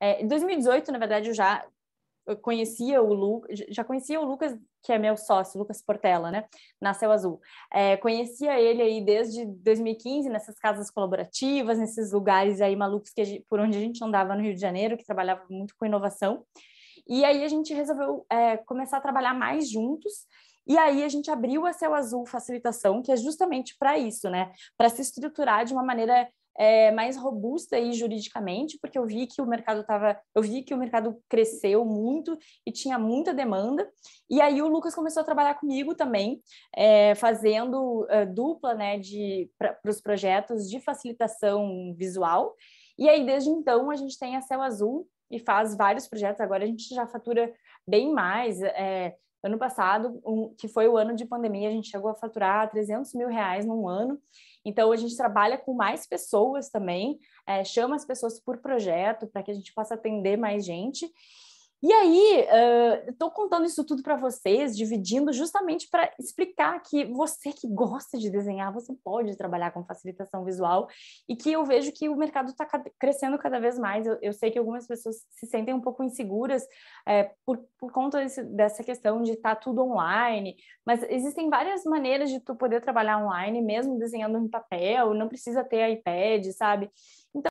É, em 2018, na verdade, eu já conhecia o Lucas, já conhecia o Lucas, que é meu sócio, Lucas Portela, né? Céu Azul. É, conhecia ele aí desde 2015 nessas casas colaborativas, nesses lugares aí malucos que gente, por onde a gente andava no Rio de Janeiro, que trabalhava muito com inovação. E aí a gente resolveu é, começar a trabalhar mais juntos. E aí a gente abriu a Céu Azul Facilitação, que é justamente para isso, né? Para se estruturar de uma maneira é, mais robusta aí juridicamente, porque eu vi que o mercado estava, eu vi que o mercado cresceu muito e tinha muita demanda. E aí o Lucas começou a trabalhar comigo também, é, fazendo é, dupla, né, de para os projetos de facilitação visual. E aí desde então a gente tem a Céu Azul e faz vários projetos. Agora a gente já fatura bem mais. É, Ano passado, um, que foi o ano de pandemia, a gente chegou a faturar 300 mil reais num ano. Então, a gente trabalha com mais pessoas também, é, chama as pessoas por projeto para que a gente possa atender mais gente. E aí, uh, estou contando isso tudo para vocês, dividindo justamente para explicar que você que gosta de desenhar, você pode trabalhar com facilitação visual e que eu vejo que o mercado está crescendo cada vez mais. Eu, eu, sei que algumas pessoas se sentem um pouco inseguras é, por, por, conta desse, dessa questão de estar tá tudo online, mas existem várias maneiras de tu poder trabalhar online, mesmo desenhando em papel, não precisa ter iPad, sabe? Então,